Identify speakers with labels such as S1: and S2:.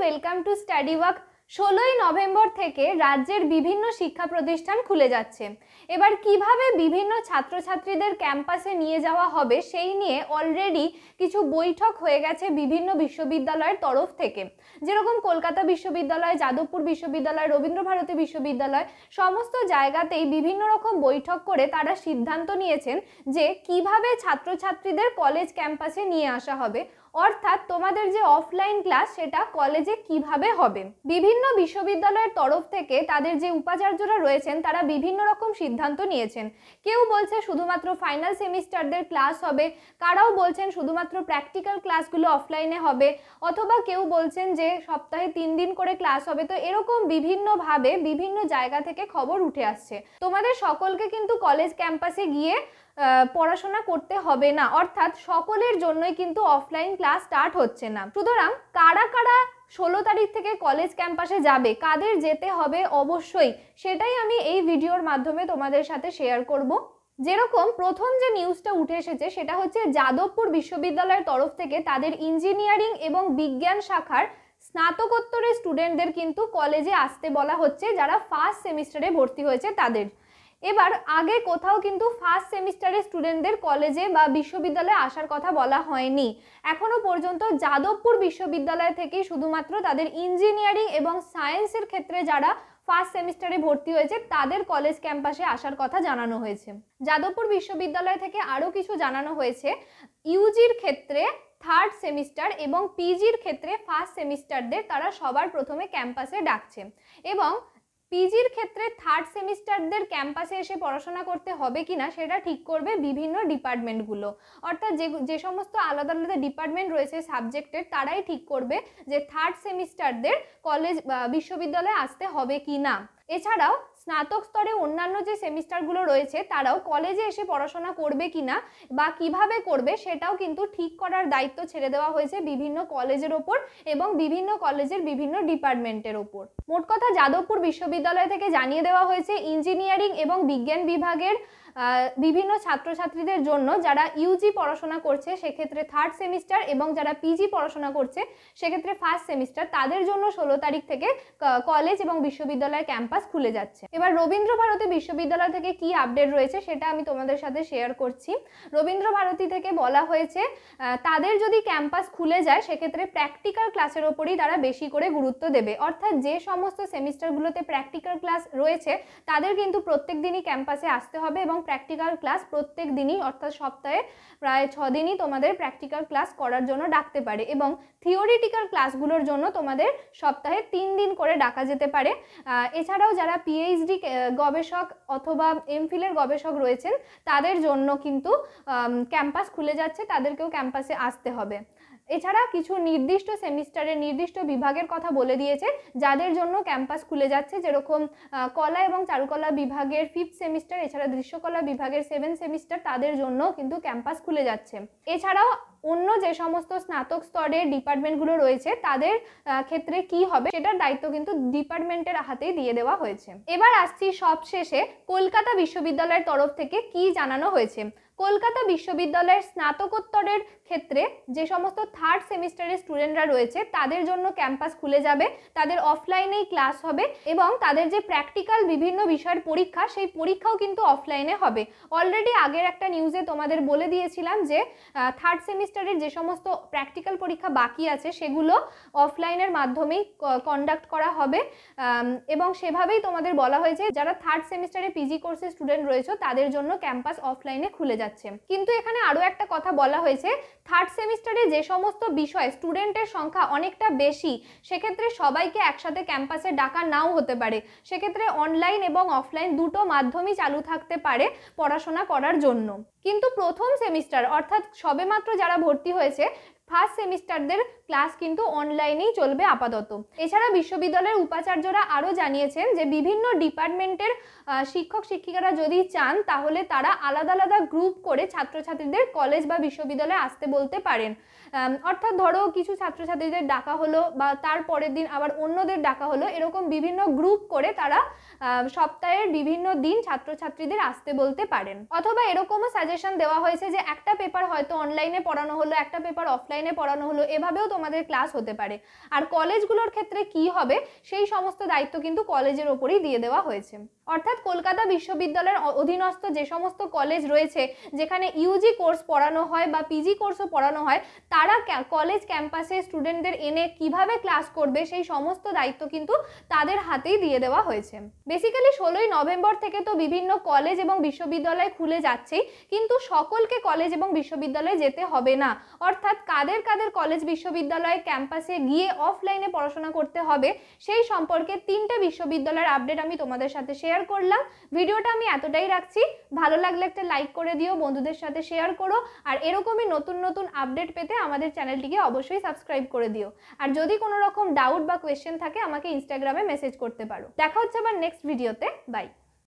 S1: welcome to study work ষোলোই নভেম্বর থেকে রাজ্যের বিভিন্ন শিক্ষা প্রতিষ্ঠান খুলে যাচ্ছে এবার কিভাবে বিভিন্ন ছাত্রছাত্রীদের ক্যাম্পাসে নিয়ে যাওয়া হবে সেই নিয়ে অলরেডি কিছু বৈঠক হয়ে গেছে বিভিন্ন বিশ্ববিদ্যালয়ের তরফ থেকে যেরকম কলকাতা বিশ্ববিদ্যালয় যাদবপুর বিশ্ববিদ্যালয় রবীন্দ্রভারতী বিশ্ববিদ্যালয় সমস্ত জায়গাতেই বিভিন্ন রকম বৈঠক করে তারা সিদ্ধান্ত নিয়েছেন যে কিভাবে ছাত্রছাত্রীদের কলেজ ক্যাম্পাসে নিয়ে আসা হবে অর্থাৎ তোমাদের যে অফলাইন ক্লাস সেটা কলেজে কিভাবে হবে বিভিন্ন বিশ্ববিদ্যালয়ের তরফ থেকে তাদের যে উপাচার্যরা রয়েছেন তারা বিভিন্ন রকম সিদ্ধান্ত নিয়েছেন কেউ বলছে শুধুমাত্র ফাইনাল সেমিস্টারদের ক্লাস হবে কারাও বলছেন শুধুমাত্র প্র্যাকটিক্যাল ক্লাসগুলো অফলাইনে হবে অথবা কেউ বলছেন যে সপ্তাহে তিন দিন করে ক্লাস হবে তো এরকম বিভিন্নভাবে বিভিন্ন জায়গা থেকে খবর উঠে আসছে তোমাদের সকলকে কিন্তু কলেজ ক্যাম্পাসে গিয়ে পড়াশোনা করতে হবে না অর্থাৎ সকলের জন্যই কিন্তু অফলাইন ক্লাস স্টার্ট হচ্ছে না সুতরাং কারা কারা ষোলো তারিখ থেকে কলেজ ক্যাম্পাসে যাবে কাদের যেতে হবে অবশ্যই সেটাই আমি এই ভিডিওর মাধ্যমে তোমাদের সাথে শেয়ার করব যেরকম প্রথম যে নিউজটা উঠে এসেছে সেটা হচ্ছে যাদবপুর বিশ্ববিদ্যালয়ের তরফ থেকে তাদের ইঞ্জিনিয়ারিং এবং বিজ্ঞান শাখার স্নাতকোত্তরের স্টুডেন্টদের কিন্তু কলেজে আসতে বলা হচ্ছে যারা ফার্স্ট সেমিস্টারে ভর্তি হয়েছে তাদের এবার আগে কোথাও কিন্তু ফার্স্ট সেমিস্টারের স্টুডেন্টদের কলেজে বা বিশ্ববিদ্যালয়ে আসার কথা বলা হয়নি এখনও পর্যন্ত যাদবপুর বিশ্ববিদ্যালয় থেকে শুধুমাত্র তাদের ইঞ্জিনিয়ারিং এবং সায়েন্সের ক্ষেত্রে যারা ফার্স্ট সেমিস্টারে ভর্তি হয়েছে তাদের কলেজ ক্যাম্পাসে আসার কথা জানানো হয়েছে যাদবপুর বিশ্ববিদ্যালয় থেকে আরও কিছু জানানো হয়েছে ইউজির ক্ষেত্রে থার্ড সেমিস্টার এবং পিজির ক্ষেত্রে ফার্স্ট সেমিস্টারদের তারা সবার প্রথমে ক্যাম্পাসে ডাকছে এবং পিজির ক্ষেত্রে থার্ড সেমিস্টারদের ক্যাম্পাসে এসে পড়াশোনা করতে হবে কি না সেটা ঠিক করবে বিভিন্ন ডিপার্টমেন্টগুলো অর্থাৎ যে যে সমস্ত আলাদা আলাদা ডিপার্টমেন্ট রয়েছে সাবজেক্টের তারাই ঠিক করবে যে থার্ড সেমিস্টারদের কলেজ বিশ্ববিদ্যালয়ে আসতে হবে কি না এছাড়াও স্নাতক স্তরে অন্যান্য যে সেমিস্টারগুলো রয়েছে তারাও কলেজে এসে পড়াশোনা করবে কি না বা কিভাবে করবে সেটাও কিন্তু ঠিক করার দায়িত্ব ছেড়ে দেওয়া হয়েছে বিভিন্ন কলেজের ওপর এবং বিভিন্ন কলেজের বিভিন্ন ডিপার্টমেন্টের ওপর মোট কথা যাদবপুর বিশ্ববিদ্যালয় থেকে জানিয়ে দেওয়া হয়েছে ইঞ্জিনিয়ারিং এবং বিজ্ঞান বিভাগের বিভিন্ন ছাত্রছাত্রীদের জন্য যারা ইউজি পড়াশোনা করছে সেক্ষেত্রে থার্ড সেমিস্টার এবং যারা পিজি পড়াশোনা করছে সেক্ষেত্রে ফার্স্ট সেমিস্টার তাদের জন্য ষোলো তারিখ থেকে কলেজ এবং বিশ্ববিদ্যালয়ের ক্যাম্পাস খুলে যাচ্ছে এবার রবীন্দ্র ভারতী বিশ্ববিদ্যালয় থেকে কি আপডেট রয়েছে সেটা আমি তোমাদের সাথে শেয়ার করছি রবীন্দ্র ভারতী থেকে বলা হয়েছে তাদের যদি ক্যাম্পাস খুলে যায় সেক্ষেত্রে প্র্যাকটিক্যাল ক্লাসের ওপরই তারা বেশি করে গুরুত্ব দেবে অর্থাৎ যে সমস্ত সেমিস্টারগুলোতে প্র্যাকটিক্যাল ক্লাস রয়েছে তাদের কিন্তু প্রত্যেক দিনই ক্যাম্পাসে আসতে হবে এবং প্র্যাকটিক্যাল ক্লাস প্রত্যেক দিনই অর্থাৎ সপ্তাহে প্রায় ছ দিনই তোমাদের প্র্যাকটিক্যাল ক্লাস করার জন্য ডাকতে পারে এবং থিওরিটিক্যাল ক্লাসগুলোর জন্য তোমাদের সপ্তাহে তিন দিন করে ডাকা যেতে পারে এছাড়াও যারা পিএইচডি গবেষক অথবা এমফিলের গবেষক রয়েছেন তাদের জন্য কিন্তু ক্যাম্পাস খুলে যাচ্ছে তাদেরকেও ক্যাম্পাসে আসতে হবে এছাড়া কিছু নির্দিষ্ট সেমিস্টারের নির্দিষ্ট বিভাগের কথা বলে দিয়েছে যাদের জন্য ক্যাম্পাস খুলে যাচ্ছে যেরকম কলা এবং চারুকলা বিভাগের ফিফথ সেমিস্টার এছাড়া দৃশ্যকলা বিভাগের সেভেন সেমিস্টার তাদের জন্য কিন্তু ক্যাম্পাস খুলে যাচ্ছে এছাড়াও অন্য যে সমস্ত স্নাতক স্তরের ডিপার্টমেন্টগুলো রয়েছে তাদের ক্ষেত্রে কি হবে সেটার দায়িত্ব কিন্তু ডিপার্টমেন্টের হাতেই দিয়ে দেওয়া হয়েছে এবার আসছি সবশেষে কলকাতা বিশ্ববিদ্যালয়ের তরফ থেকে কি জানানো হয়েছে কলকাতা বিশ্ববিদ্যালয়ের স্নাতকোত্তরের ক্ষেত্রে যে সমস্ত থার্ড সেমিস্টারের স্টুডেন্টরা রয়েছে তাদের জন্য ক্যাম্পাস খুলে যাবে তাদের অফলাইনেই ক্লাস হবে এবং তাদের যে প্র্যাকটিক্যাল বিভিন্ন বিষয়ের পরীক্ষা সেই পরীক্ষাও কিন্তু অফলাইনে হবে অলরেডি আগের একটা নিউজে তোমাদের বলে দিয়েছিলাম যে থার্ড সেমিস্টারের যে সমস্ত প্র্যাকটিক্যাল পরীক্ষা বাকি আছে সেগুলো অফলাইনের মাধ্যমেই কন্ডাক্ট করা হবে এবং সেভাবেই তোমাদের বলা হয়েছে যারা থার্ড সেমিস্টারে পিজি কোর্সের স্টুডেন্ট রয়েছে তাদের জন্য ক্যাম্পাস অফলাইনে খুলে যাবে যাচ্ছে কিন্তু এখানে আরও একটা কথা বলা হয়েছে থার্ড সেমিস্টারে যে সমস্ত বিষয় স্টুডেন্টের সংখ্যা অনেকটা বেশি সেক্ষেত্রে সবাইকে একসাথে ক্যাম্পাসে ডাকা নাও হতে পারে সেক্ষেত্রে অনলাইন এবং অফলাইন দুটো মাধ্যমই চালু থাকতে পারে পড়াশোনা করার জন্য কিন্তু প্রথম সেমিস্টার অর্থাৎ সবেমাত্র যারা ভর্তি হয়েছে ফার্স্ট সেমিস্টারদের ক্লাস কিন্তু অনলাইনেই চলবে আপাতত এছাড়া বিশ্ববিদ্যালয়ের উপাচার্যরা আরও জানিয়েছেন যে বিভিন্ন ডিপার্টমেন্টের শিক্ষক শিক্ষিকারা যদি চান তাহলে তারা আলাদা আলাদা গ্রুপ করে ছাত্রছাত্রীদের কলেজ বা বিশ্ববিদ্যালয়ে আসতে বলতে পারেন অর্থাৎ ধরো কিছু ছাত্রছাত্রীদের ডাকা হলো বা তার পরের দিন আবার অন্যদের ডাকা হলো এরকম বিভিন্ন গ্রুপ করে তারা সপ্তাহের বিভিন্ন দিন ছাত্রছাত্রীদের আসতে বলতে পারেন অথবা এরকমও সাজেশন দেওয়া হয়েছে যে একটা পেপার হয়তো অনলাইনে পড়ানো হলো একটা পেপার অফলাইনে পড়ানো হলো এভাবেও তোমাদের ক্লাস হতে পারে আর কলেজগুলোর ক্ষেত্রে কি হবে সেই সমস্ত দায়িত্ব কিন্তু কলেজের ওপরেই দিয়ে দেওয়া হয়েছে অর্থাৎ কলকাতা বিশ্ববিদ্যালয়ের অধীনস্থ যে সমস্ত কলেজ রয়েছে যেখানে ইউজি কোর্স পড়ানো হয় বা পিজি কোর্সও পড়ানো হয় তারা কলেজ ক্যাম্পাসে স্টুডেন্টদের এনে কিভাবে ক্লাস করবে সেই সমস্ত দায়িত্ব কিন্তু তাদের হাতেই দিয়ে দেওয়া হয়েছে বেসিক্যালি ষোলোই নভেম্বর থেকে তো বিভিন্ন কলেজ এবং বিশ্ববিদ্যালয় খুলে যাচ্ছেই কিন্তু সকলকে কলেজ এবং বিশ্ববিদ্যালয়ে যেতে হবে না অর্থাৎ কাদের কাদের কলেজ বিশ্ববিদ্যালয় ক্যাম্পাসে গিয়ে অফলাইনে পড়াশোনা করতে হবে সেই সম্পর্কে তিনটে বিশ্ববিদ্যালয়ের আপডেট আমি তোমাদের সাথে শেয়ার শেয়ার করলাম ভিডিওটা আমি এতটাই রাখছি ভালো লাগলে একটা লাইক করে দিও বন্ধুদের সাথে শেয়ার করো আর এরকমই নতুন নতুন আপডেট পেতে আমাদের চ্যানেলটিকে অবশ্যই সাবস্ক্রাইব করে দিও আর যদি কোনো রকম ডাউট বা কোয়েশ্চেন থাকে আমাকে ইনস্টাগ্রামে মেসেজ করতে পারো দেখা হচ্ছে আবার নেক্সট ভিডিওতে বাই